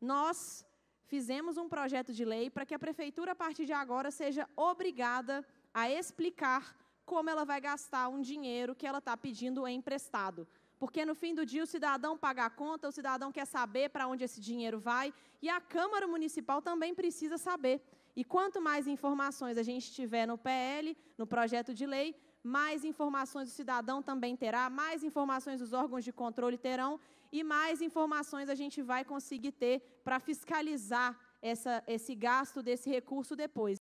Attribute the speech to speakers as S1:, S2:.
S1: nós fizemos um projeto de lei para que a prefeitura, a partir de agora, seja obrigada a explicar como ela vai gastar um dinheiro que ela está pedindo emprestado. Porque no fim do dia o cidadão paga a conta, o cidadão quer saber para onde esse dinheiro vai e a Câmara Municipal também precisa saber. E quanto mais informações a gente tiver no PL, no projeto de lei, mais informações o cidadão também terá, mais informações os órgãos de controle terão e mais informações a gente vai conseguir ter para fiscalizar essa, esse gasto desse recurso depois.